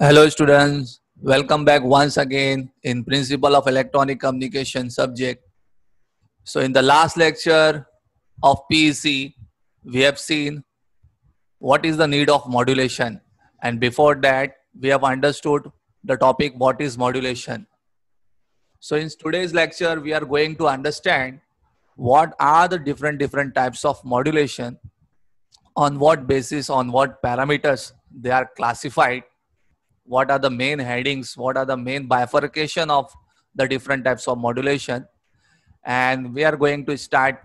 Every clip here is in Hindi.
Hello students, welcome back once again in Principle of Electronic Communication subject. So in the last lecture of PEC, we have seen what is the need of modulation and before that we have understood the topic what is modulation. So in today's lecture we are going to understand what are the different different types of modulation on what basis on what parameters they are classified what are the main headings, what are the main bifurcation of the different types of modulation. And we are going to start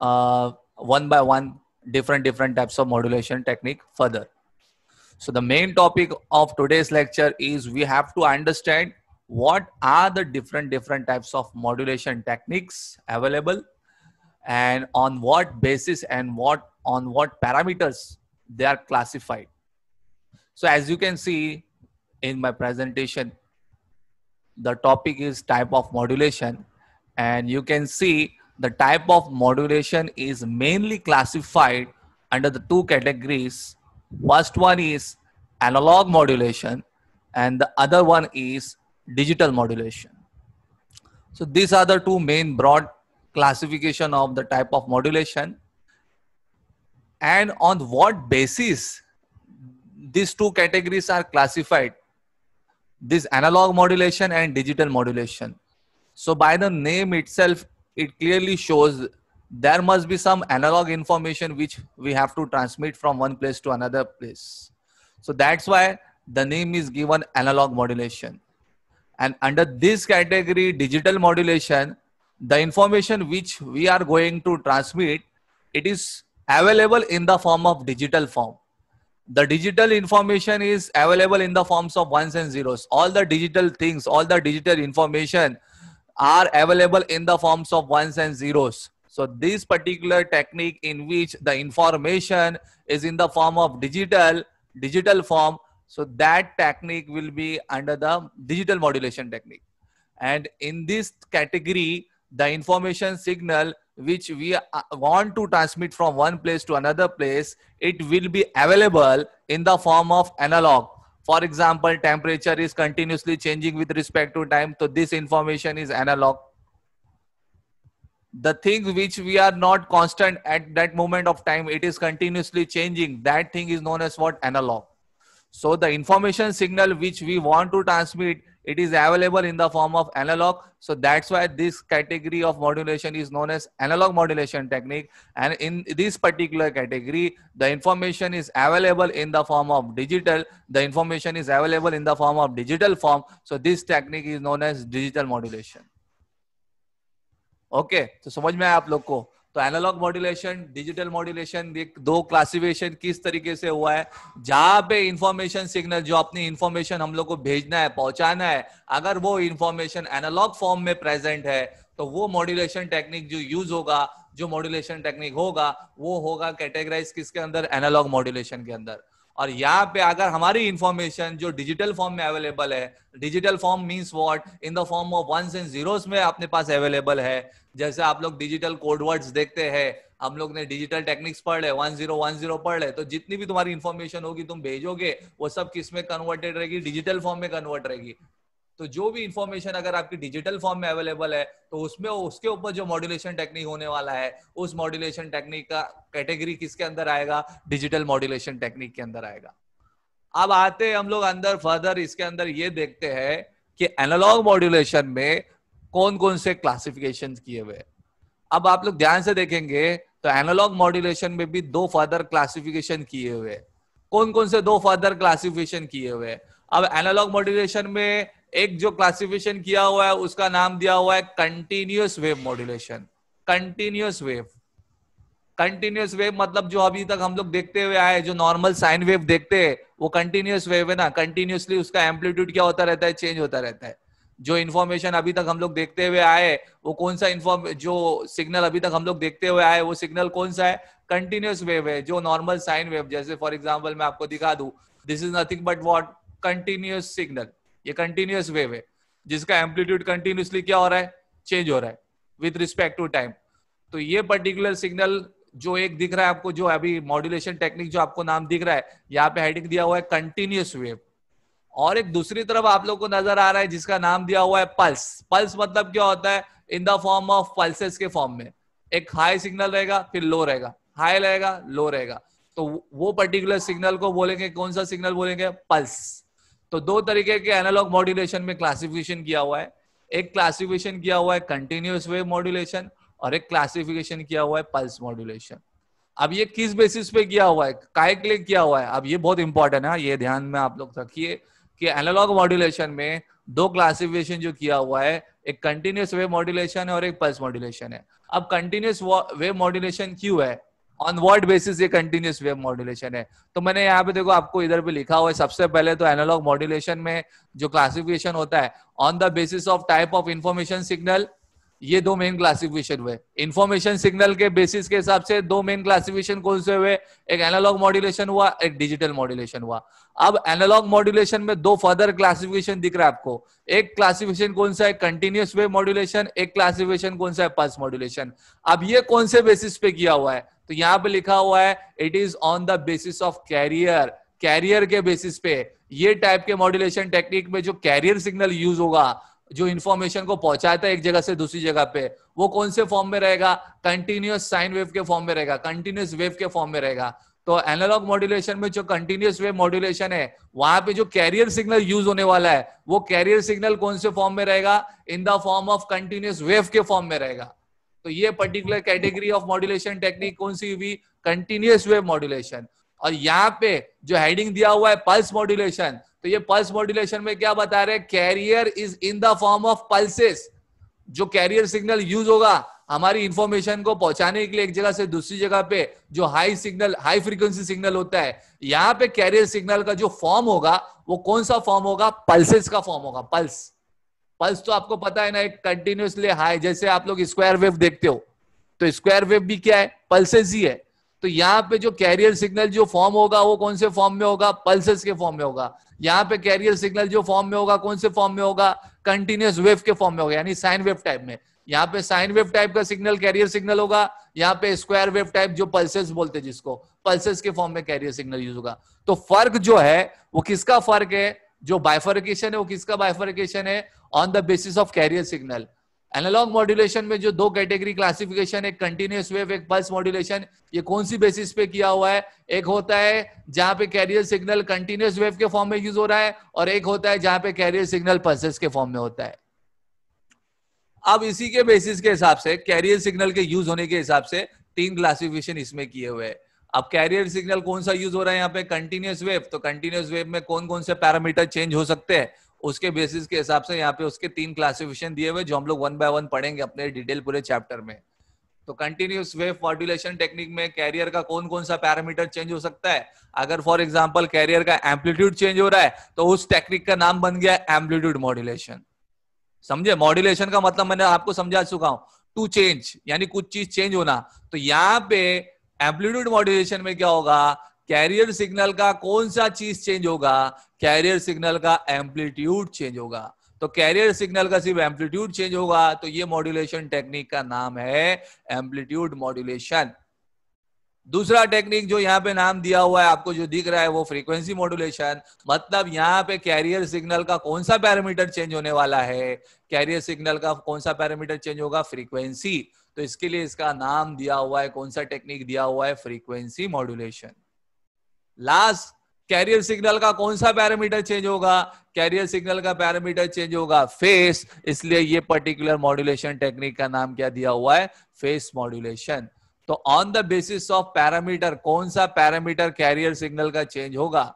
uh, one by one different different types of modulation technique further. So the main topic of today's lecture is we have to understand what are the different different types of modulation techniques available and on what basis and what on what parameters they are classified. So as you can see, in my presentation the topic is type of modulation and you can see the type of modulation is mainly classified under the two categories first one is analog modulation and the other one is digital modulation so these are the two main broad classification of the type of modulation and on what basis these two categories are classified this analog modulation and digital modulation. So by the name itself, it clearly shows there must be some analog information which we have to transmit from one place to another place. So that's why the name is given analog modulation. And under this category, digital modulation, the information which we are going to transmit, it is available in the form of digital form the digital information is available in the forms of ones and zeros all the digital things all the digital information are available in the forms of ones and zeros so this particular technique in which the information is in the form of digital digital form so that technique will be under the digital modulation technique and in this category the information signal which we want to transmit from one place to another place, it will be available in the form of analog. For example, temperature is continuously changing with respect to time. So this information is analog. The thing which we are not constant at that moment of time, it is continuously changing. That thing is known as what analog. So the information signal which we want to transmit it is available in the form of analog. So that's why this category of modulation is known as analog modulation technique. And in this particular category, the information is available in the form of digital. The information is available in the form of digital form. So this technique is known as digital modulation. okay, so समझ में आया आप लोग तो एनालॉग मॉड्यूलेशन डिजिटल मॉड्यूलेशन दो क्लासिफिकेशन किस तरीके से हुआ है जहां पे इंफॉर्मेशन सिग्नल जो अपनी इंफॉर्मेशन हम लोग को भेजना है पहुंचाना है अगर वो इंफॉर्मेशन एनालॉग फॉर्म में प्रेजेंट है तो वो मॉड्यूलेशन टेक्निक जो यूज होगा जो मॉड्यूलेशन टेक्निक होगा वो होगा कैटेगराइज किसके अंदर एनालॉग मॉड्यूलेशन के अंदर और यहाँ पे अगर हमारी इंफॉर्मेशन जो डिजिटल फॉर्म में अवेलेबल है digital form means what in the form of ones and zeros में अपने पास अवेलेबल है जैसे आप लोग डिजिटल कोडवर्ड्स देखते हैं हम लोग ने डिजिटल टेक्निक्स पढ़ है वन जीरो वन जीरो पढ़ है तो जितनी भी तुम्हारी इन्फॉर्मेशन होगी तुम भेजोगे वो सब किस में कन्वर्टेड रहेगी डिजिटल फॉर्म में कन्वर्ट रहेगी तो जो भी इन्फॉर्मेशन अगर आपकी डिजिटल फॉर्म में अवेलेबल है तो उसमें उसके ऊपर जो मॉड्यूलेशन टेक्निक होने वाला है उस मॉड्यूलेशन टेक्निक का कैटेगरी किसके अंदर आएगा डिजिटल मॉड्यूलेशन टेक्निक के अंदर आएगा अब आते हम लोग अंदर फर्दर इसके अंदर ये देखते हैं कि एनालॉग मॉड्यूलेशन में कौन कौन से क्लासिफिकेशन किए हुए अब आप लोग ध्यान से देखेंगे तो एनालॉग मॉड्यूलेशन में भी दो फर्दर क्लासिफिकेशन किए हुए कौन कौन से दो फर्दर क्लासिफिकेशन किए हुए अब एनालॉग मॉड्यूलेशन में एक जो क्लासिफिकेशन किया हुआ है उसका नाम दिया हुआ है continuous wave modulation continuous wave continuous wave मतलब जो अभी तक हम लोग देखते हुए आए जो नॉर्मल साइन वेव देखते हैं वो कंटिन्यूस वेव है ना कंटिन्यूसली उसका एम्पलीट्यूड क्या होता रहता है चेंज होता रहता है जो इन्फॉर्मेशन अभी तक हम लोग देखते हुए आए वो कौन सा इन्फॉर्म जो सिग्नल अभी तक हम लोग देखते हुए आए वो सिग्नल कौन सा है कंटिन्यूस वेव है जो नॉर्मल साइन वेव जैसे फॉर एग्जाम्पल मैं आपको दिखा दू this is nothing but what continuous signal ये कंटिन्यूस वेव है जिसका एम्पलीट्यूड कंटिन्यूसली क्या हो रहा है चेंज हो रहा है विथ रिस्पेक्ट टू टाइम तो ये पर्टिकुलर सिग्नल जो एक दिख रहा है आपको जो अभी मॉड्यूलेशन टेक्निक जो आपको नाम दिख रहा है यहाँ पे हेडिंग दिया हुआ है कंटिन्यूस वेव और एक दूसरी तरफ आप लोग को नजर आ रहा है जिसका नाम दिया हुआ है पल्स पल्स मतलब क्या होता है in the form of pulses के फॉर्म में एक हाई सिग्नल रहेगा फिर लो रहेगा हाई रहेगा लो रहेगा तो वो पर्टिकुलर सिग्नल को बोलेंगे कौन सा सिग्नल बोलेंगे पल्स तो दो तरीके के एनालॉग मॉड्यूलेशन में क्लासिफिकेशन किया हुआ है एक क्लासिफिकेशन किया हुआ है कंटिन्यूस वेव मॉड्यूलेशन और एक क्लासिफिकेशन किया हुआ है पल्स मॉड्यूलेशन अब ये किस बेसिस पे किया हुआ है काय के लिए किया हुआ है अब ये बहुत इंपॉर्टेंट है ये ध्यान में आप लोग रखिए कि एनालॉग मॉड्यूलेशन में दो क्लासिफिकेशन जो किया हुआ है एक कंटिन्यूस वेव मॉड्यूलेशन है और एक पल्स मॉड्यूलेशन है अब कंटिन्यूस वेव मॉड्यूलेशन क्यों है ऑन वर्ड बेसिस ये कंटिन्यूस वेव मॉड्यूलेशन है तो मैंने यहाँ पे देखो आपको इधर पे लिखा हुआ है सबसे पहले तो एनालॉग मॉड्यूलेशन में जो क्लासिफिकेशन होता है on the basis of type of information signal ये दो मेन क्लासिफिकेशन हुए इंफॉर्मेशन सिग्नल के बेसिस के हिसाब से दो मेन क्लासिफिकेशन कौन से हुए एक एनालॉग मॉड्यूलेशन हुआ एक डिजिटल मॉड्यूलेशन हुआ अब एनालॉग मॉड्यूलेशन में दो फर्दर क्लासिफिकेशन दिख रहा है आपको एक क्लासिफिकेशन कौन सा है कंटिन्यूस वे मॉड्यूलेशन एक क्लासिफिकेशन कौन सा है पास मॉड्यूलेशन अब ये कौन से बेसिस पे किया हुआ है तो यहाँ पे लिखा हुआ है it is on the basis of carrier carrier के बेसिस पे ये टाइप के मॉड्यूलेशन टेक्निक में जो कैरियर सिग्नल यूज होगा जो इन्फॉर्मेशन को पहुंचाता है एक जगह से दूसरी जगह पे वो कौन से फॉर्म में रहेगा कंटिन्यूस साइन वेव के फॉर्म में रहेगा कंटिन्यूस वेव के फॉर्म में रहेगा तो एनालॉग मॉड्यूलेशन में जो कंटिन्यूस वेव मॉड्यूलेशन है वहां पे जो कैरियर सिग्नल यूज होने वाला है वो कैरियर सिग्नल कौन से फॉर्म में रहेगा in the form of continuous wave के फॉर्म में रहेगा तो ये particular category of modulation technique कौन सी हुई कंटिन्यूस वेव मॉड्यूलेशन और यहाँ पे जो हेडिंग दिया हुआ है पल्स मॉड्यूलेशन तो ये पल्स मॉड्यूलेशन में क्या बता रहे carrier is in the form of pulses जो कैरियर सिग्नल यूज होगा हमारी इंफॉर्मेशन को पहुंचाने के लिए एक जगह से दूसरी जगह पे जो high signal high frequency signal होता है यहाँ पे कैरियर सिग्नल का जो फॉर्म होगा वो कौन सा फॉर्म होगा पल्सेस का फॉर्म होगा पल्स पल्स तो आपको पता है ना एक कंटिन्यूसली हाई जैसे आप लोग स्क्वायर वेव देखते हो तो स्क्वायर वेव भी क्या है पल्सेस ही है तो यहाँ पे जो कैरियर सिग्नल जो फॉर्म होगा वो कौन से फॉर्म में होगा पल्सेस के फॉर्म में होगा यहाँ पे कैरियर सिग्नल जो फॉर्म में होगा कौन से फॉर्म में होगा कंटिन्यूस वेव के फॉर्म में होगा यानी साइन वेव टाइप में यहाँ पे साइन वेव टाइप का सिग्नल कैरियर सिग्नल होगा यहाँ पे स्क्वायर वेव टाइप जो पल्सेस बोलते हैं जिसको पल्सेस के फॉर्म में कैरियर सिग्नल यूज होगा तो फर्क जो है वो किसका फर्क है जो बाइफरिकेशन है वो किसका बायफरकेशन है on the basis of carrier signal analog modulation में जो दो कैटेगरी क्लासिफिकेशन एक कंटिन्यूस वेव एक पल्स मॉड्यूलेशन ये कौन सी बेसिस पे किया हुआ है एक होता है जहां पे कैरियर सिग्नल कंटिन्यूस वेव के फॉर्म में यूज हो रहा है और एक होता है जहां पे कैरियर सिग्नल पल्सेस के फॉर्म में होता है अब इसी के बेसिस के हिसाब से कैरियर सिग्नल के यूज होने के हिसाब से तीन क्लासिफिकेशन इसमें किए हुए हैं अब कैरियर सिग्नल कौन सा यूज हो रहा है यहाँ पे कंटिन्यूस वेव तो कंटिन्यूस वेव में कौन कौन से पैरामीटर चेंज हो सकते हैं उसके बेसिस के हिसाब से यहाँ पे उसके तीन क्लासिफिकेशन दिए हुए जो हम लोग वन बाय वन पढ़ेंगे अपने डिटेल पूरे चैप्टर में तो कंटिन्यूस वेव मॉड्यूलेशन टेक्निक में कैरियर का कौन कौन सा पैरामीटर चेंज हो सकता है अगर फॉर एग्जाम्पल कैरियर का एम्पलीट्यूड चेंज हो रहा है तो उस टेक्निक का नाम बन गया एम्पलीट्यूड मॉड्यूलेशन समझे मॉड्यूलेशन का मतलब मैंने आपको समझा चुका हूं टू चेंज यानी कुछ चीज चेंज होना तो यहाँ पे एम्पलीट्यूड मॉड्यूलेशन में क्या होगा कैरियर सिग्नल का कौन सा चीज चेंज होगा कैरियर सिग्नल का एम्पलीट्यूड चेंज होगा तो कैरियर सिग्नल का सिर्फ एम्पलीट्यूड चेंज होगा तो ये मॉड्यूलेशन टेक्निक का नाम है एम्पलीट्यूड मॉड्यूलेशन दूसरा टेक्निक जो यहाँ पे नाम दिया हुआ है आपको जो दिख रहा है वो फ्रीक्वेंसी मॉड्यूलेशन मतलब यहाँ पे कैरियर सिग्नल का कौन सा पैरामीटर चेंज होने वाला है कैरियर सिग्नल का कौन सा पैरामीटर चेंज होगा फ्रीक्वेंसी तो इसके लिए इसका नाम दिया हुआ है कौन सा टेक्निक दिया हुआ है frequency modulation last carrier signal का कौन सा पैरामीटर चेंज होगा कैरियर सिग्नल का पैरामीटर चेंज होगा फेस इसलिए ये पर्टिकुलर मॉड्यूलेशन टेक्निक का नाम क्या दिया हुआ है फेस मॉड्यूलेशन तो on the basis of parameter कौन सा पैरामीटर कैरियर सिग्नल का चेंज होगा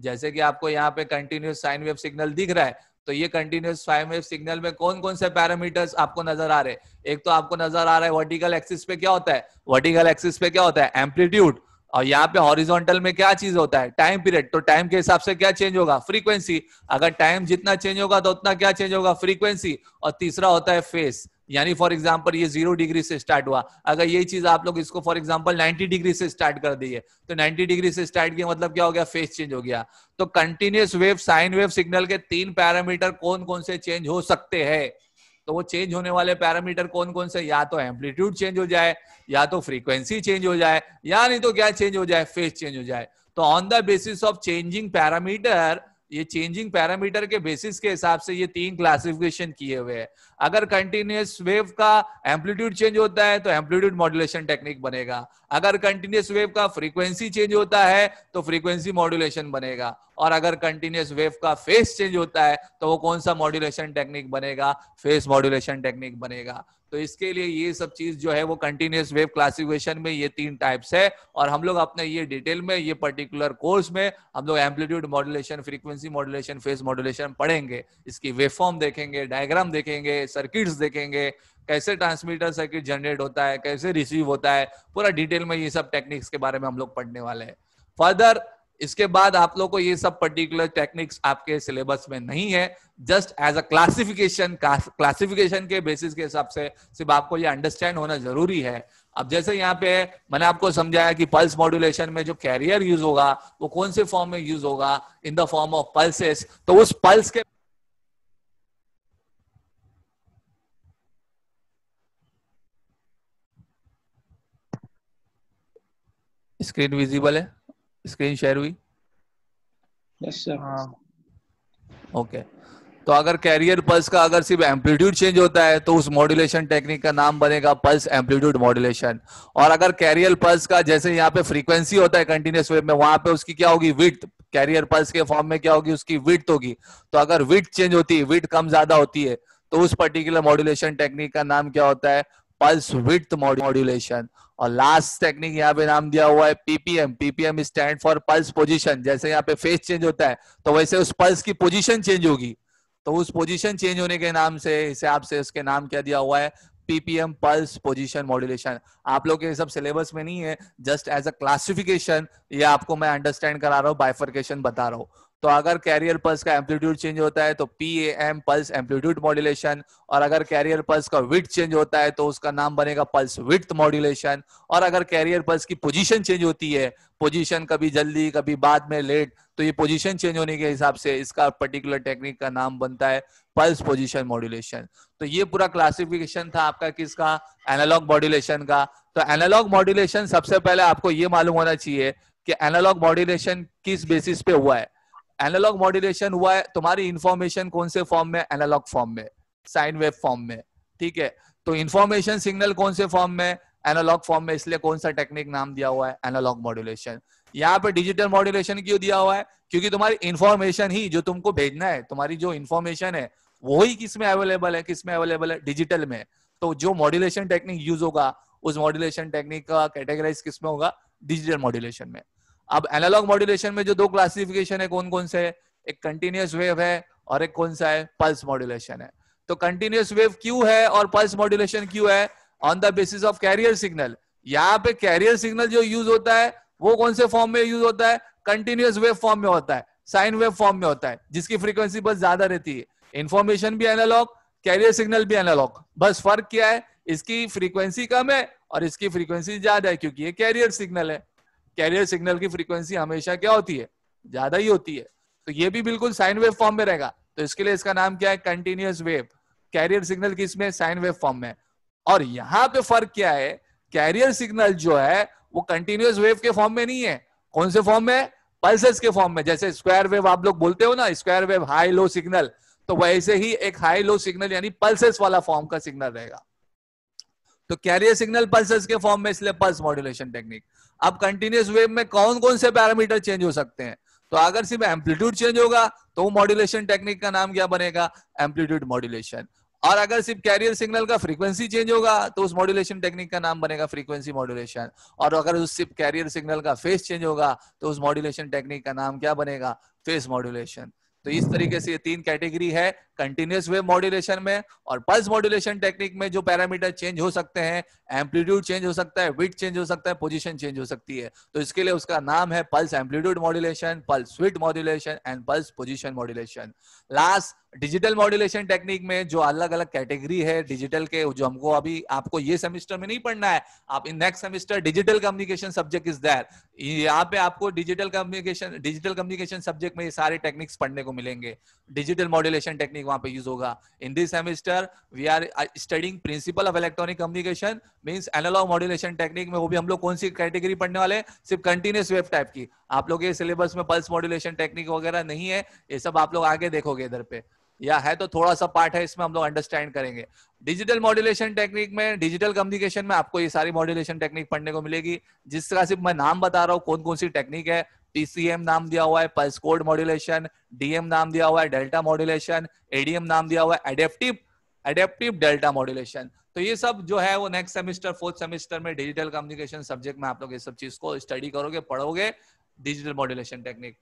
जैसे कि आपको यहाँ पे कंटिन्यूस साइन वेव सिग्नल दिख रहा है तो ये कंटिन्यूस साइन वेव सिग्नल में कौन कौन से पैरामीटर्स आपको नजर आ रहे हैं एक तो आपको नजर आ रहा है वर्टिकल एक्सिस पे क्या होता है वर्टिकल एक्सिस पे क्या होता है एम्पलीट्यूड और यहाँ पे हॉरिजॉन्टल में क्या चीज होता है टाइम पीरियड तो टाइम के हिसाब से क्या चेंज होगा फ्रीक्वेंसी अगर टाइम जितना चेंज होगा तो उतना क्या चेंज होगा फ्रीक्वेंसी और तीसरा होता है फेस यानी फॉर एग्जाम्पल ये जीरो डिग्री से स्टार्ट हुआ अगर ये चीज आप लोग इसको फॉर एग्जाम्पल 90 डिग्री से स्टार्ट कर दिए तो 90 डिग्री से स्टार्ट किया मतलब क्या हो गया फेस चेंज हो गया तो continuous wave sine wave signal के तीन पैरामीटर कौन कौन से चेंज हो सकते हैं तो वो चेंज होने वाले पैरामीटर कौन कौन से या तो एम्पलीट्यूड चेंज हो जाए या तो फ्रीक्वेंसी चेंज हो जाए या नहीं तो क्या चेंज हो जाए फेस चेंज हो जाए तो on the basis of changing parameter ये चेंजिंग पैरामीटर के बेसिस के हिसाब से ये तीन क्लासिफिकेशन किए हुए हैं अगर कंटिन्यूस वेव का एम्पलीट्यूड चेंज होता है तो एम्पलीट्यूड मॉड्यूलेशन टेक्निक बनेगा अगर कंटिन्यूस वेव का फ्रीक्वेंसी चेंज होता है तो फ्रीक्वेंसी मॉड्यूलेशन बनेगा और अगर कंटिन्यूस वेव का फेस चेंज होता है तो वो कौन सा मॉड्यूलेशन टेक्निक बनेगा फेस मॉड्यूलेशन टेक्निक बनेगा तो इसके लिए ये सब चीज जो है वो कंटिन्यूस वेव क्लासिफिकेशन में ये तीन टाइप्स है और हम लोग अपने ये डिटेल में ये पर्टिकुलर कोर्स में हम लोग amplitude modulation frequency modulation phase modulation पढ़ेंगे इसकी फॉर्म देखेंगे डायग्राम देखेंगे सर्किट्स देखेंगे कैसे ट्रांसमीटर सर्किट जनरेट होता है कैसे रिसीव होता है पूरा डिटेल में ये सब टेक्निक्स के बारे में हम लोग पढ़ने वाले हैं फर्दर इसके बाद आप लोग को ये सब पर्टिकुलर टेक्निक्स आपके सिलेबस में नहीं है just as a classification classification के बेसिस के हिसाब से सिर्फ आपको ये अंडरस्टैंड होना जरूरी है अब जैसे यहाँ पे मैंने आपको समझाया कि पल्स मॉड्यूलेशन में जो कैरियर यूज होगा वो कौन से फॉर्म में यूज होगा in the form of pulses तो उस पल्स के स्क्रीन विजिबल है स्क्रीन शेयर हुई यस सर ओके तो अगर कैरियर पल्स का अगर सिर्फ एम्पलीट्यूड चेंज होता है तो उस मॉड्यूलेशन टेक्निक का नाम बनेगा पल्स एम्पलीट्यूड मॉड्यूलेशन और अगर कैरियर पल्स का जैसे यहाँ पे फ्रीक्वेंसी होता है कंटिन्यूस वेव में वहां पे उसकी क्या होगी विथ कैरियर पल्स के फॉर्म में क्या होगी उसकी विथ होगी तो अगर विथ चेंज होती है विथ कम ज्यादा होती है तो उस पर्टिकुलर मॉड्यूलेशन टेक्निक का नाम क्या होता है पल्स विथ मॉड्यूलेशन और लास्ट टेक्निक यहाँ पे नाम दिया हुआ है PPM PPM stand for pulse position जैसे यहाँ पे फेस चेंज होता है तो वैसे उस पल्स की पोजिशन चेंज होगी तो उस पोजिशन चेंज होने के नाम से हिसाब से उसके नाम क्या दिया हुआ है पीपीएम पल्स पोजिशन मॉड्यूलेशन आप लोग ये सब सिलेबस में नहीं है जस्ट एज अ क्लासिफिकेशन ये आपको मैं अंडरस्टैंड करा रहा हूँ बाइफर्केशन बता रहा हूँ तो अगर कैरियर पल्स का एम्पलीट्यूड चेंज होता है तो P M pulse amplitude modulation और अगर कैरियर पल्स का विथ चेंज होता है तो उसका नाम बनेगा पल्स विथ मॉड्यूलेशन और अगर कैरियर पल्स की पोजीशन चेंज होती है पोजीशन कभी जल्दी कभी बाद में लेट तो ये पोजीशन चेंज होने के हिसाब से इसका पर्टिकुलर टेक्निक का नाम बनता है पल्स पोजिशन मॉड्यूलेशन तो ये पूरा क्लासिफिकेशन था आपका किसका एनालॉग मॉड्यूलेशन का तो एनालॉग मॉड्यूलेशन सबसे पहले आपको ये मालूम होना चाहिए कि एनालॉग मॉड्यूलेशन किस बेसिस पे हुआ है एनालॉग मॉड्यूलेशन हुआ है तुम्हारी इंफॉर्मेशन कौन से फॉर्म में एनालॉग फॉर्म में साइन वेव फॉर्म में ठीक है तो इंफॉर्मेशन सिग्नल कौन से फॉर्म में एनालॉग फॉर्म में इसलिए कौन सा टेक्निक नाम दिया हुआ है एनालॉग मॉड्यूलेशन यहाँ पे डिजिटल मॉड्यूलेशन क्यों दिया हुआ है क्योंकि तुम्हारी इन्फॉर्मेशन ही जो तुमको भेजना है तुम्हारी जो इन्फॉर्मेशन है वो किस में अवेलेबल है किस में अवेलेबल है डिजिटल में तो जो मॉड्यूलेशन टेक्निक यूज होगा उस मॉड्यूलेशन टेक्निक का कैटेगराइज किसमें होगा डिजिटल मॉड्यूलेशन में अब एनालॉग मॉड्यूलेशन में जो दो क्लासिफिकेशन है कौन कौन से है एक कंटिन्यूस वेव है और एक कौन सा है पल्स मॉड्यूलेशन है तो कंटिन्यूस वेव क्यों है और पल्स मॉड्यूलेशन क्यों है on the basis of carrier signal यहाँ पे कैरियर सिग्नल जो यूज होता है वो कौन से फॉर्म में यूज होता है कंटिन्यूस वेव फॉर्म में होता है साइन वेव फॉर्म में होता है जिसकी फ्रीक्वेंसी बस ज्यादा रहती है इन्फॉर्मेशन भी एनालॉग कैरियर सिग्नल भी एनालॉग बस फर्क क्या है इसकी फ्रीक्वेंसी कम है और इसकी फ्रीक्वेंसी ज्यादा है क्योंकि ये कैरियर सिग्नल है कैरियर सिग्नल की फ्रीक्वेंसी हमेशा क्या होती है ज्यादा ही होती है तो ये भी बिल्कुल साइन वेव फॉर्म में रहेगा तो इसके लिए इसका नाम क्या है कंटिन्यूस वेव कैरियर सिग्नल किस में साइन वेव फॉर्म में और यहाँ पे फर्क क्या है कैरियर सिग्नल जो है वो कंटिन्यूस वेव के फॉर्म में नहीं है कौन से फॉर्म में पल्सेस के फॉर्म में जैसे स्क्वायर वेव आप लोग बोलते हो ना square wave high low signal तो वैसे ही एक हाई लो सिग्नल यानी पल्सेस वाला फॉर्म का सिग्नल रहेगा तो कैरियर सिग्नल पल्सेस के फॉर्म में इसलिए पल्स मॉड्यूलेशन टेक्निक अब कंटिन्यूस वेव में कौन कौन से पैरामीटर चेंज हो सकते हैं तो अगर सिर्फ एम्पलीट्यूड चेंज होगा तो मॉड्यूलेशन टेक्निक का नाम क्या बनेगा एम्पलीट्यूड मॉड्यूलेशन और अगर सिर्फ कैरियर सिग्नल का फ्रीक्वेंसी चेंज होगा तो उस मॉड्यूलेशन टेक्निक का नाम बनेगा फ्रीक्वेंसी मॉड्यूलेशन और अगर उस सिर्फ कैरियर सिग्नल का फेस चेंज होगा तो उस मॉड्यूलेशन टेक्निक का नाम क्या बनेगा फेस मॉड्यूलेशन तो इस तरीके से ये तीन कैटेगरी है कंटिन्यूस वेव मॉड्यूलेशन में और पल्स मॉड्यूलेशन टेक्निक में जो पैरामीटर चेंज हो सकते हैं एम्पलीट्यूड चेंज हो सकता है विट चेंज हो सकता है पोजीशन चेंज हो सकती है तो इसके लिए उसका नाम है pulse amplitude modulation pulse width modulation and pulse position modulation last digital modulation technique में जो अलग अलग कैटेगरी है डिजिटल के जो हमको अभी आपको ये सेमेस्टर में नहीं पढ़ना है आप in next semester digital communication subject is there यहाँ पे आपको digital communication digital communication subject में ये सारे टेक्निक्स पढ़ने को मिलेंगे डिजिटल मॉड्यूलेशन टेक्निक वहां पे यूज होगा in this semester we are studying principle of electronic communication means analog modulation technique में वो भी हम लोग कौन सी कैटेगरी पढ़ने वाले सिर्फ कंटिन्यूस वेब टाइप की आप लोग ये सिलेबस में पल्स मॉड्यूलेशन टेक्निक वगैरह नहीं है ये सब आप लोग आगे देखोगे इधर पे या है तो थोड़ा सा पार्ट है इसमें हम लोग अंडरस्टैंड करेंगे डिजिटल मॉड्यूलेशन टेक्निक में डिजिटल कम्युनिकेशन में आपको ये सारी मॉड्यूलेशन टेक्निक पढ़ने को मिलेगी जिस तरह से मैं नाम बता रहा हूँ कौन कौन सी टेक्निक है पीसीएम नाम दिया हुआ है पल्स कोड मॉड्यूलेशन डीएम नाम दिया हुआ है डेल्टा मॉड्यूलेशन एडीएम नाम दिया हुआ है एडेप्टिव एडेप्टिव डेल्टा मॉड्यूलेशन तो ये सब जो है वो नेक्स्ट सेमेस्टर फोर्थ सेमेस्टर में डिजिटल कम्युनिकेशन सब्जेक्ट में आप लोग ये सब चीज को स्टडी करोगे पढ़ोगे डिजिटल मॉड्यूलेशन टेक्निक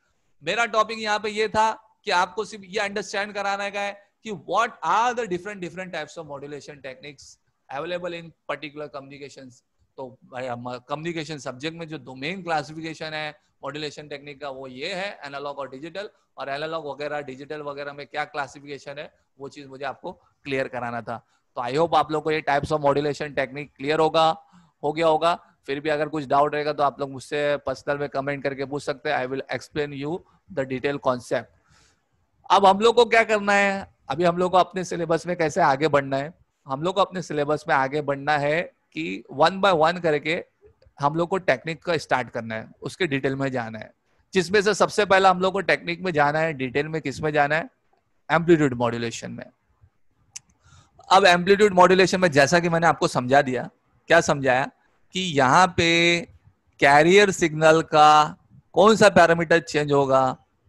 मेरा टॉपिक यहाँ पे ये था कि आपको सिर्फ ये अंडरस्टैंड कराना का है कि what are the different different types of modulation techniques available in particular communication तो कम्युनिकेशन सब्जेक्ट में जो डोमेन क्लासिफिकेशन है मॉड्यूलेशन टेक्निक का वो ये है एनालॉग और डिजिटल और एनालॉग वगैरह डिजिटल वगैरह में क्या क्लासिफिकेशन है वो चीज मुझे आपको क्लियर कराना था तो आई होप आप लोग को ये types of modulation technique clear होगा हो गया होगा फिर भी अगर कुछ डाउट रहेगा तो आप लोग मुझसे पर्सनल में कमेंट करके पूछ सकते हैं I will explain you the detail concept अब हम लोग को क्या करना है अभी हम लोग को अपने सिलेबस में कैसे आगे बढ़ना है हम लोग को अपने सिलेबस में आगे बढ़ना है कि वन बाय वन करके हम लोग को टेक्निक का स्टार्ट करना है उसके डिटेल में जाना है जिसमें से सबसे पहला हम लोग को टेक्निक में जाना है डिटेल में किस में जाना है एम्पलीट्यूड मॉड्यूलेशन में अब एम्पलीट्यूड मॉड्यूलेशन में जैसा कि मैंने आपको समझा दिया क्या समझाया कि यहाँ पे कैरियर सिग्नल का कौन सा पैरामीटर चेंज होगा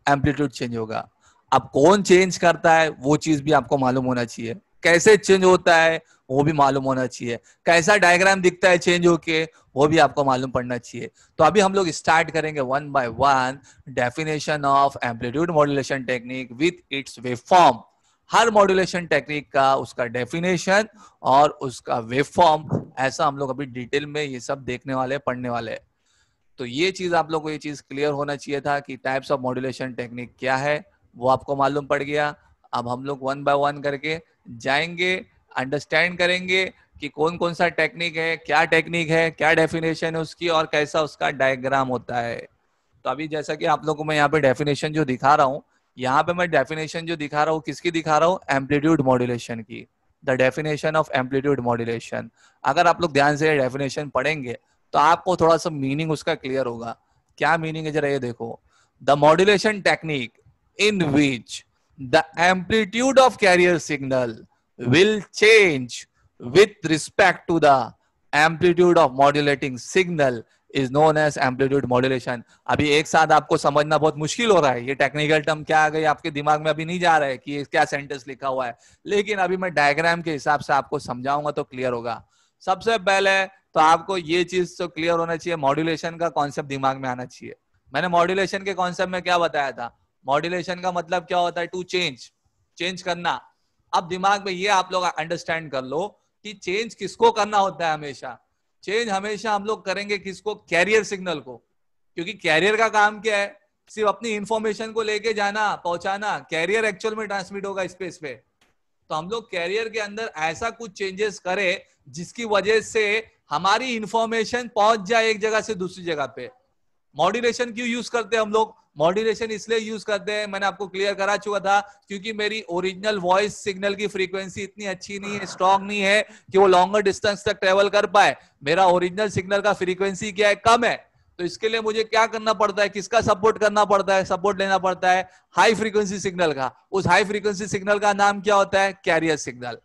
एम्पलीट्यूड चेंज होगा अब कौन चेंज करता है वो चीज भी आपको मालूम होना चाहिए कैसे चेंज होता है वो भी मालूम होना चाहिए कैसा डायग्राम दिखता है चेंज होके वो भी आपको मालूम पड़ना चाहिए तो अभी हम लोग स्टार्ट करेंगे one by one definition of amplitude modulation technique with its way हर मॉड्यूलेशन टेक्निक का उसका डेफिनेशन और उसका वे फॉर्म ऐसा हम लोग अभी डिटेल में ये सब देखने वाले पढ़ने वाले तो ये चीज आप लोग को ये चीज क्लियर होना चाहिए था कि टाइप्स ऑफ मॉड्यूलेशन टेक्निक क्या है वो आपको मालूम पड़ गया अब हम लोग वन बाय वन करके जाएंगे अंडरस्टैंड करेंगे कि कौन कौन सा टेक्निक है क्या टेक्निक है क्या डेफिनेशन है उसकी और कैसा उसका डायग्राम होता है तो अभी जैसा कि आप लोगों को मैं यहाँ पे डेफिनेशन जो दिखा रहा हूँ यहाँ पे मैं डेफिनेशन जो दिखा रहा हूँ किसकी दिखा रहा हूँ एम्पलीट्यूड मॉड्यूलेशन की the definition of amplitude modulation अगर आप लोग ध्यान से डेफिनेशन पढ़ेंगे तो आपको थोड़ा सा मीनिंग उसका क्लियर होगा क्या मीनिंग है जरा ये देखो the modulation technique in which the amplitude of carrier signal will change with respect to the amplitude of modulating signal is known as amplitude modulation अभी एक साथ आपको समझना बहुत मुश्किल हो रहा है ये टेक्निकल टर्म क्या आ गई आपके दिमाग में अभी नहीं जा रहा है कि क्या सेंटेंस लिखा हुआ है लेकिन अभी मैं डायग्राम के हिसाब से आपको समझाऊंगा तो क्लियर होगा सबसे पहले तो आपको ये चीज तो क्लियर होना चाहिए मॉड्यूलेशन का कॉन्सेप्ट दिमाग में आना चाहिए मैंने मॉड्यूलेशन के कॉन्सेप्ट में क्या बताया था मॉड्यूलेशन का मतलब क्या होता है टू चेंज चेंज करना अब दिमाग में ये आप लोग अंडरस्टैंड कर लो कि चेंज किसको करना होता है हमेशा चेंज हमेशा हम लोग करेंगे किसको कैरियर सिग्नल को क्योंकि कैरियर का काम क्या है सिर्फ अपनी इंफॉर्मेशन को लेके जाना पहुंचाना कैरियर एक्चुअल में ट्रांसमिट होगा स्पेस पे तो हम लोग कैरियर के अंदर ऐसा कुछ चेंजेस करें जिसकी वजह से हमारी इंफॉर्मेशन पहुंच जाए एक जगह से दूसरी जगह पे मॉड्यूलेशन क्यों यूज करते हैं हम लोग मॉड्यूलेशन इसलिए यूज करते हैं मैंने आपको क्लियर करा चुका था क्योंकि मेरी ओरिजिनल वॉइस सिग्नल की फ्रीक्वेंसी इतनी अच्छी नहीं है स्ट्रॉन्ग नहीं है कि वो लॉन्गर डिस्टेंस तक ट्रेवल कर पाए मेरा ओरिजिनल सिग्नल का फ्रीक्वेंसी क्या है कम है तो इसके लिए मुझे क्या करना पड़ता है किसका सपोर्ट करना पड़ता है सपोर्ट लेना पड़ता है हाई फ्रीक्वेंसी सिग्नल का उस हाई फ्रीक्वेंसी सिग्नल का नाम क्या होता है कैरियर सिग्नल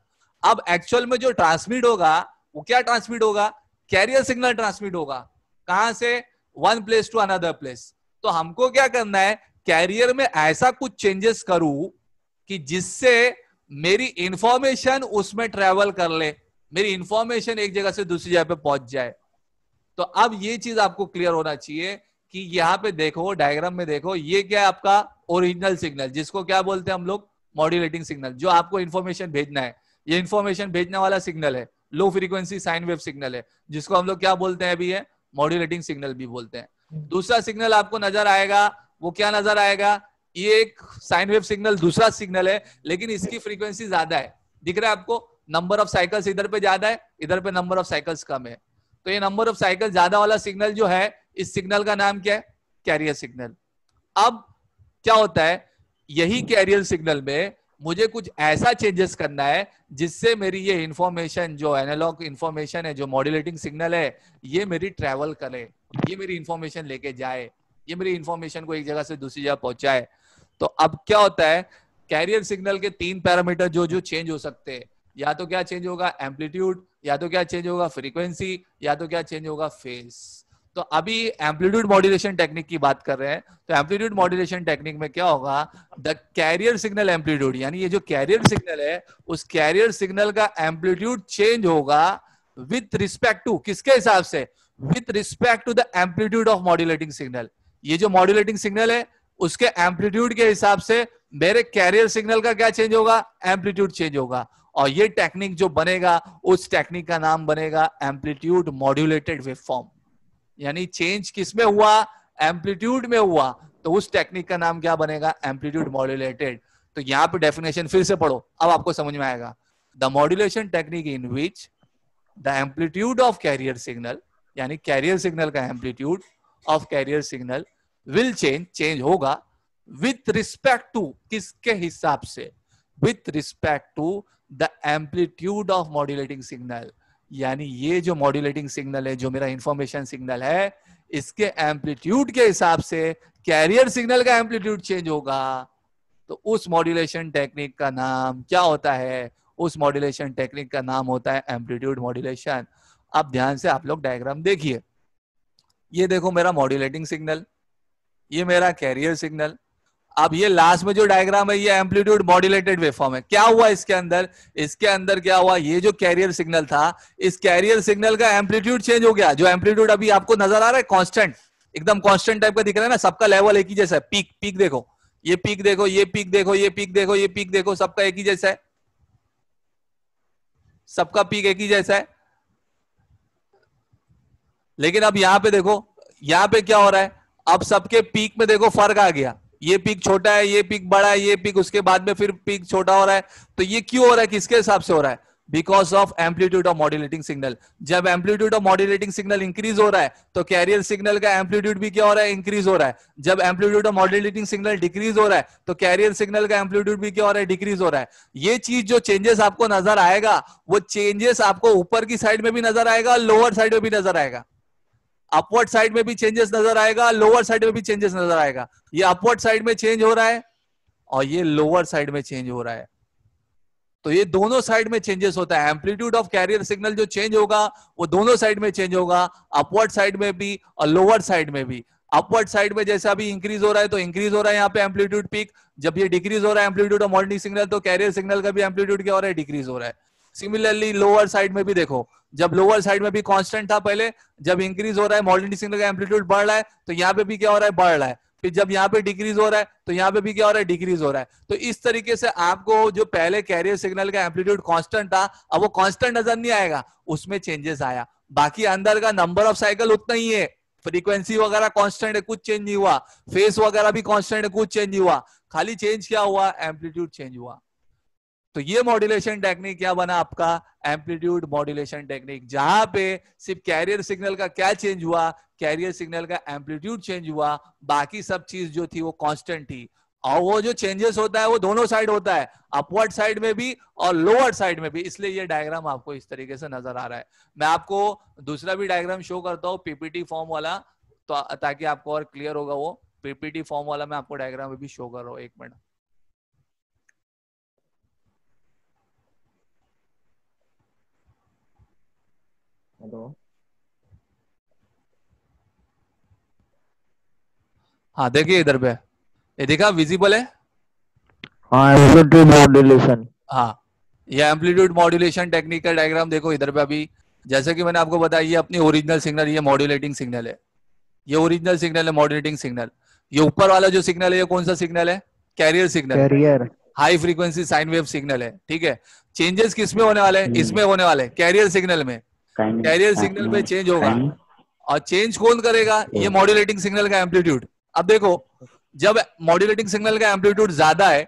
अब एक्चुअल में जो ट्रांसमिट होगा वो क्या ट्रांसमिट होगा कैरियर सिग्नल ट्रांसमिट होगा कहां से one place to another place तो हमको क्या करना है कैरियर में ऐसा कुछ चेंजेस करूं कि जिससे मेरी इंफॉर्मेशन उसमें ट्रेवल कर ले मेरी इंफॉर्मेशन एक जगह से दूसरी जगह पे पहुंच जाए तो अब ये चीज आपको क्लियर होना चाहिए कि यहां पे देखो डायग्राम में देखो ये क्या है आपका ओरिजिनल सिग्नल जिसको क्या बोलते हैं हम लोग मॉड्यूलेटिंग सिग्नल जो आपको इन्फॉर्मेशन भेजना है ये इन्फॉर्मेशन भेजने वाला सिग्नल है low frequency sine wave signal है जिसको हम लोग क्या बोलते हैं अभी है मॉड्यूलेटिंग सिग्नल भी बोलते हैं दूसरा सिग्नल आपको नजर आएगा वो क्या नजर आएगा ये एक साइन वेव सिग्नल दूसरा सिग्नल है लेकिन इसकी फ्रीक्वेंसी ज्यादा है दिख रहा है आपको नंबर ऑफ साइकिल्स इधर पे ज्यादा है इधर पे नंबर ऑफ साइकिल्स कम है तो ये नंबर ऑफ साइकिल ज्यादा वाला सिग्नल जो है इस सिग्नल का नाम क्या है कैरियर सिग्नल अब क्या होता है यही कैरियर सिग्नल में मुझे कुछ ऐसा चेंजेस करना है जिससे मेरी ये इंफॉर्मेशन जो एनालॉग इंफॉर्मेशन है जो मॉड्यूलेटिंग सिग्नल है ये मेरी ट्रेवल करे ये मेरी इंफॉर्मेशन लेके जाए ये मेरी इंफॉर्मेशन को एक जगह से दूसरी जगह पहुंचाए तो अब क्या होता है कैरियर सिग्नल के तीन पैरामीटर जो जो चेंज हो सकते हैं या तो क्या चेंज होगा एम्पलीट्यूड या तो क्या चेंज होगा फ्रीक्वेंसी या तो क्या चेंज होगा फेस तो अभी एम्पलीट्यूड मॉड्यूलेशन टेक्निक की बात कर रहे हैं तो एम्पलीट्यूड मॉड्यूलेशन टेक्निक में क्या होगा द कैरियर सिग्नल एम्पलीट्यूड यानी ये जो कैरियर सिग्नल है उस कैरियर सिग्नल का एम्पलीट्यूड चेंज होगा विथ रिस्पेक्ट टू किसके हिसाब से with respect to the amplitude of modulating signal ये जो मॉड्यूलेटिंग सिग्नल है उसके एम्पलीट्यूड के हिसाब से मेरे कैरियर सिग्नल का क्या चेंज होगा एम्पलीट्यूड चेंज होगा और ये टेक्निक जो बनेगा उस टेक्निक का नाम बनेगा एम्पलीट्यूड मॉड्यूलेटेड वेब फॉर्म यानी चेंज किस में हुआ एम्पलीट्यूड में हुआ तो उस टेक्निक का नाम क्या बनेगा एम्पलीट्यूड मॉड्यूलेटेड तो यहाँ पे डेफिनेशन फिर से पढ़ो अब आपको समझ में आएगा the modulation technique in which the amplitude of carrier signal यानी कैरियर सिग्नल का amplitude of carrier signal will change change होगा विथ रिस्पेक्ट टू किसके हिसाब से with respect to the amplitude of modulating signal यानी ये जो मॉड्यूलेटिंग सिग्नल है जो मेरा इंफॉर्मेशन सिग्नल है इसके एम्पलीट्यूड के हिसाब से कैरियर सिग्नल का एम्पलीट्यूड चेंज होगा तो उस मॉड्यूलेशन टेक्निक का नाम क्या होता है उस मॉड्यूलेशन टेक्निक का नाम होता है एम्पलीट्यूड मॉड्यूलेशन अब ध्यान से आप लोग डायग्राम देखिए ये देखो मेरा मॉड्यूलेटिंग सिग्नल ये मेरा कैरियर सिग्नल अब ये लास्ट में जो डायग्राम है ये एम्पलीट्यूड मॉड्यूलेटेड वेफॉर्म है क्या हुआ इसके अंदर इसके अंदर क्या हुआ ये जो कैरियर सिग्नल था इस कैरियर सिग्नल का एम्पलीट्यूड चेंज हो गया जो एम्पलीट्यूड अभी आपको नजर आ रहा है कॉन्स्टेंट एकदम कॉन्स्टेंट टाइप का दिख रहा है ना सबका लेवल एक ही जैसा है पीक पीक देखो ये पीक देखो ये पीक देखो ये पीक देखो ये पीक देखो सबका एक ही जैसा है सबका पीक एक ही जैसा है लेकिन अब यहां पे देखो यहां पे क्या हो रहा है अब सबके पीक में देखो फर्क आ गया ये पीक छोटा है ये पीक बड़ा है ये पीक उसके बाद में फिर पीक छोटा हो रहा है तो ये क्यों हो रहा है किसके हिसाब से हो रहा है because of amplitude of modulating signal जब amplitude of modulating signal increase हो रहा है तो कैरियर सिग्नल का एम्पलीट्यूड भी क्या हो रहा है इंक्रीज हो रहा है जब amplitude of modulating signal decrease हो रहा है तो कैरियर सिग्नल का एम्पलीट्यूड भी क्या हो रहा है डिक्रीज हो रहा है ये चीज जो चेंजेस आपको नजर आएगा वो चेंजेस आपको ऊपर की साइड में भी नजर आएगा और लोअर साइड में भी नजर आएगा अपवर्ड साइड में भी चेंजेस नजर आएगा लोअर साइड में भी चेंजेस नजर आएगा ये अपवर्ड साइड में चेंज हो रहा है और ये लोअर साइड में चेंज हो रहा है तो ये दोनों साइड में चेंजेस होता है एम्पलीट्यूड ऑफ कैरियर सिग्नल जो चेंज होगा वो दोनों साइड में चेंज होगा अपवर्ड साइड में भी और लोअर साइड में भी अपवर्ड साइड में जैसा अभी इंक्रीज हो रहा है तो इंक्रीज हो रहा है यहाँ पे एम्पलीट्यूड पीक जब ये डिक्रीज हो रहा है एम्पलीट्यूड ऑफ मॉर्निंग सिग्नल तो कैरियर सिग्नल का भी एम्पलीट्यूड क्या हो रहा है डिक्रीज हो रहा है सिमिलरली लोअर साइड में भी देखो जब लोअर साइड में भी कांस्टेंट था पहले जब इंक्रीज हो रहा है मॉडर्न सिग्नल का एम्पलीट्यूड बढ़ रहा है तो यहाँ पे भी क्या हो रहा है बढ़ रहा है फिर जब यहाँ पे डिक्रीज हो रहा है तो यहाँ पे भी क्या हो रहा है डिक्रीज हो रहा है तो इस तरीके से आपको जो पहले कैरियर सिग्नल का एम्पलीट्यूड कॉन्स्टेंट था अब वो कॉन्स्टेंट नजर नहीं आएगा उसमें चेंजेस आया बाकी अंदर का नंबर ऑफ साइकिल उतना ही है फ्रीक्वेंसी वगैरह कॉन्स्टेंट है कुछ चेंज नहीं हुआ फेस वगैरह भी कॉन्स्टेंट है कुछ चेंज नहीं हुआ खाली चेंज क्या हुआ एम्पलीट्यूड चेंज हुआ तो ये मॉड्यूलेशन टेक्निक क्या बना आपका एम्पलीट्यूड मॉड्यूलेशन टेक्निक जहां पे सिर्फ कैरियर सिग्नल का क्या चेंज हुआ कैरियर सिग्नल का एम्पलीट्यूड चेंज हुआ बाकी सब चीज जो थी वो कांस्टेंट थी और वो जो चेंजेस होता है वो दोनों साइड होता है अपवर्ड साइड में भी और लोअर साइड में भी इसलिए ये डायग्राम आपको इस तरीके से नजर आ रहा है मैं आपको दूसरा भी डायग्राम शो करता हूँ पीपीटी फॉर्म वाला तो ताकि आपको और क्लियर होगा वो पीपीटी फॉर्म वाला मैं आपको डायग्राम भी शो कर रहा हूँ एक मिनट हेलो हाँ देखिए इधर पे ये देखा विजिबल है हाँ, हाँ ये एम्पलीट्यूड मॉड्यूलेशन टेक्निक का डायग्राम देखो इधर पे अभी जैसे कि मैंने आपको बताया ये अपनी ओरिजिनल सिग्नल ये मॉड्यूलेटिंग सिग्नल है ये ओरिजिनल सिग्नल है मॉड्यूलेटिंग सिग्नल ये ऊपर वाला जो सिग्नल है ये कौन सा सिग्नल है carrier signal carrier high frequency sine wave signal है ठीक है चेंजेस किसमें होने वाले हैं इसमें होने वाले कैरियर सिग्नल में कैरियर सिग्नल में चेंज होगा और चेंज कौन करेगा ये मॉड्यूलेटिंग सिग्नल का एम्पलीट्यूड अब देखो जब मॉड्यूलेटिंग सिग्नल का एम्पलीट्यूड ज्यादा है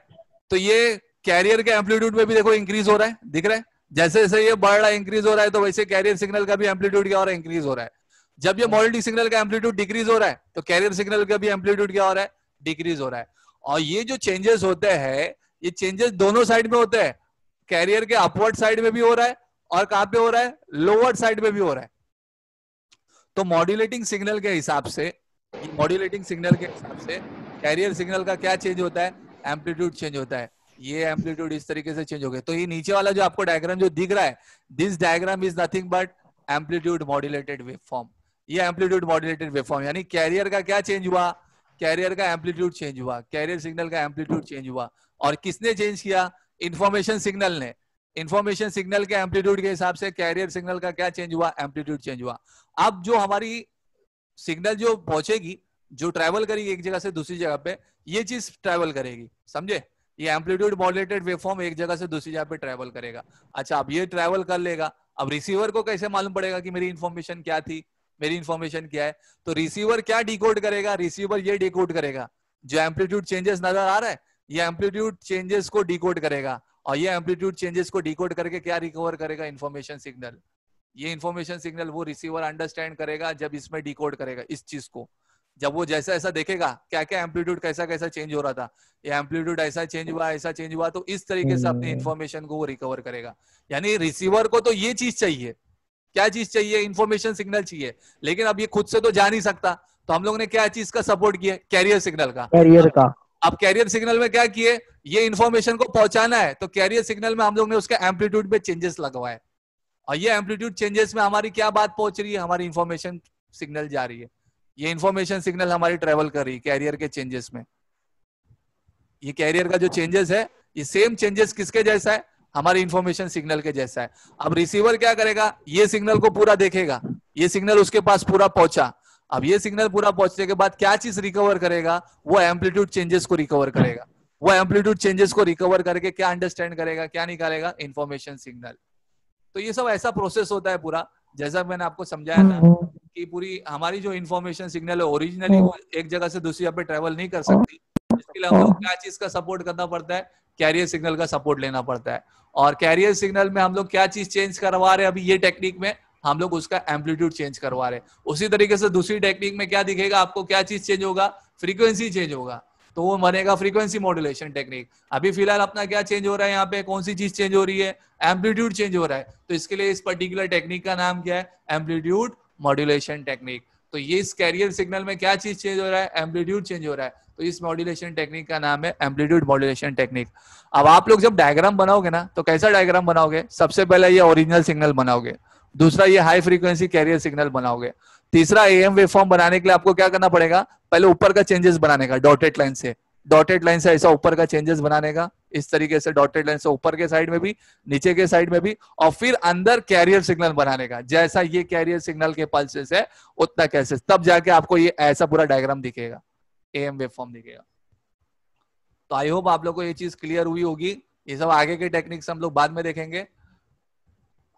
तो ये कैरियर के एम्पलीट्यूड में भी देखो इंक्रीज हो रहा है दिख रहा है जैसे जैसे ये बढ़ रहा है इंक्रीज हो रहा है तो वैसे कैरियर सिग्नल का भी एम्पलीट्यूड क्या हो रहा है इंक्रीज हो रहा है जब ये मॉड्यूलेटिंग सिग्नल का एम्पलीट्यूड डिक्रीज हो रहा है तो कैरियर सिग्नल का भी एम्पलीट्यूड क्या हो रहा है डिक्रीज हो रहा है और ये जो चेंजेस होते हैं ये चेंजेस दोनों साइड में होते हैं कैरियर के अपवर्ड साइड में भी हो रहा है और कहा पे हो रहा है लोअर साइड पे भी हो रहा है तो मॉड्यूलेटिंग सिग्नल के हिसाब से मॉड्यूलेटिंग सिग्नल के हिसाब से कैरियर सिग्नल का क्या चेंज होता है एम्पलीट्यूड चेंज होता है ये एम्पलीट्यूड इस तरीके से चेंज हो गया तो ये नीचे वाला जो आपको डायग्राम जो दिख रहा है this diagram is nothing but amplitude modulated form ये एम्पलीट्यूड मॉड्यूलेटेड वेवफॉर्म यानी कैरियर का क्या चेंज हुआ कैरियर का एम्पलीट्यूड चेंज हुआ कैरियर सिग्नल का एम्पलीट्यूड चेंज हुआ और किसने चेंज किया इंफॉर्मेशन सिग्नल ने इंफॉर्मेशन सिग्नल के एम्पलीट्यूड के हिसाब से कैरियर सिग्नल का क्या चेंज हुआ एम्पलीट्यूड चेंज हुआ अब जो हमारी सिग्नल जो पहुंचेगी जो ट्रैवल करेगी एक जगह से दूसरी जगह पे ये चीज ट्रेवल करेगी समझे ये एम्पलीट्यूड मॉडरेटेड वेवफॉर्म एक जगह से दूसरी जगह पे ट्रेवल करेगा अच्छा अब ये ट्रेवल कर लेगा अब रिसीवर को कैसे मालूम पड़ेगा कि मेरी इन्फॉर्मेशन क्या थी मेरी इन्फॉर्मेशन क्या है तो रिसीवर क्या डिकोड करेगा रिसीवर ये डिकोड करेगा जो एम्पलीट्यूड चेंजेस नजर आ रहा है ये एम्पलीट्यूड चेंजेस को डिकोड करेगा और ये एम्पलीट्यूड चेंजेस को डिकोड करके क्या रिकवर करेगा इन्फॉर्मेशन सिग्नल ये इन्फॉर्मेशन सिग्नल वो रिसीवर अंडरस्टैंड करेगा जब इसमें डिकोड करेगा इस चीज को जब वो जैसा ऐसा देखेगा क्या क्या एम्पलीट्यूड कैसा कैसा चेंज हो रहा था ये एम्पलीट्यूड ऐसा चेंज हुआ ऐसा चेंज हुआ तो इस तरीके से अपनी इन्फॉर्मेशन हम्म। को वो रिकवर करेगा यानी रिसीवर को तो ये चीज चाहिए क्या चीज चाहिए इन्फॉर्मेशन सिग्नल चाहिए लेकिन अब ये खुद से तो जा नहीं सकता तो हम लोग ने क्या चीज का सपोर्ट किया कैरियर सिग्नल का कैरियर का अब कैरियर सिग्नल में क्या किए ये इन्फॉर्मेशन को पहुंचाना है तो कैरियर सिग्नल में हम लोग ने उसके एम्पलीट्यूड में चेंजेस लगवाए और ये एम्पलीट्यूड चेंजेस में हमारी क्या बात पहुंच रही है हमारी इन्फॉर्मेशन सिग्नल जा रही है ये इन्फॉर्मेशन सिग्नल हमारी ट्रेवल कर रही है कैरियर के चेंजेस में ये कैरियर का जो चेंजेस है ये सेम चेंजेस किसके जैसा है हमारे इन्फॉर्मेशन सिग्नल के जैसा है अब रिसीवर क्या करेगा ये सिग्नल को पूरा देखेगा ये सिग्नल उसके पास पूरा पहुंचा अब ये सिग्नल पूरा पहुंचने के बाद क्या चीज रिकवर करेगा वो एम्पलीट्यूड चेंजेस को रिकवर करेगा वो एम्पलीट्यूड चेंजेस को रिकवर करके क्या अंडरस्टैंड करेगा क्या निकालेगा इन्फॉर्मेशन सिग्नल तो ये सब ऐसा प्रोसेस होता है पूरा जैसा मैंने आपको समझाया ना हम्म। कि पूरी हमारी जो इन्फॉर्मेशन सिग्नल है ओरिजिनली वो हम्म। एक जगह से दूसरी जगह पे ट्रेवल नहीं कर सकती इसके लिए हम हम्म। क्या चीज का सपोर्ट करना पड़ता है कैरियर सिग्नल का सपोर्ट लेना पड़ता है और कैरियर सिग्नल में हम लोग क्या चीज चेंज करवा रहे हैं अभी ये टेक्निक में हम लोग उसका एम्पलीट्यूड चेंज करवा रहे हैं उसी तरीके से दूसरी टेक्निक में क्या दिखेगा आपको क्या चीज चेंज होगा फ्रीक्वेंसी चेंज होगा तो वो बनेगा फ्रीक्वेंसी मॉड्यूलेशन टेक्निक अभी फिलहाल अपना क्या चेंज हो रहा है यहाँ पे कौन सी चीज चेंज हो रही है एम्पलीट्यूड चेंज हो रहा है तो इसके लिए इस पर्टिकुलर टेक्निक का नाम क्या है एम्पलीट्यूड मॉड्यूलेशन टेक्निक तो ये इस कैरियर सिग्नल में क्या चीज चेंज हो रहा है एम्पलीट्यूड चेंज हो रहा है तो इस मॉड्यूलेशन टेक्निक का नाम है एम्पलीट्यूड मॉड्यूलेशन टेक्निक अब आप लोग जब डायग्राम बनाओगे ना तो कैसा डायग्राम बनाओगे सबसे पहले ये ओरिजिनल सिग्नल बनाओगे दूसरा ये हाई फ्रीक्वेंसी कैरियर सिग्नल बनाओगे तीसरा एएम वेवफॉर्म बनाने के लिए आपको क्या करना पड़ेगा पहले ऊपर का चेंजेस बनाने का डॉटेड लाइन से डॉटेड लाइन से ऐसा ऊपर का चेंजेस बनाने का इस तरीके से डॉटेड लाइन से ऊपर के साइड में भी नीचे के साइड में भी और फिर अंदर कैरियर सिग्नल बनाने का जैसा ये कैरियर सिग्नल के पल्सेस है उतना कैसे तब जाके आपको ये ऐसा पूरा डायग्राम दिखेगा एम वेवफॉर्म दिखेगा तो आई होप आप लोग को ये चीज क्लियर हुई होगी ये सब आगे के टेक्निक्स हम लोग बाद में देखेंगे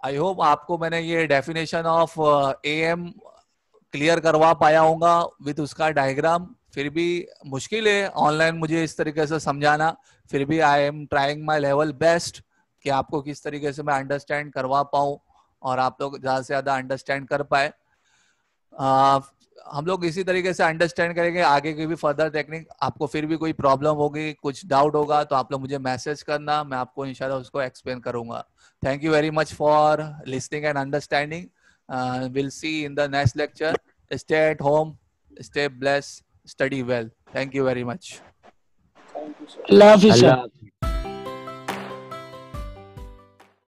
आई होप आपको मैंने ये definition of A M clear करवा पाया होगा विथ उसका डायग्राम फिर भी मुश्किल है ऑनलाइन मुझे इस तरीके से समझाना फिर भी I am trying my level best कि आपको किस तरीके से मैं अंडरस्टैंड करवा पाऊँ और आप लोग ज़्यादा से ज़्यादा अंडरस्टैंड कर पाए uh, हम लोग इसी तरीके से अंडरस्टैंड करेंगे आगे की भी फर्दर टेक्निक आपको फिर भी कोई प्रॉब्लम होगी कुछ डाउट होगा तो आप लोग मुझे मैसेज करना मैं आपको इनशाला उसको एक्सप्लेन करूंगा thank you very much for listening and understanding will see in the next lecture stay at home stay bless study well thank you very much love you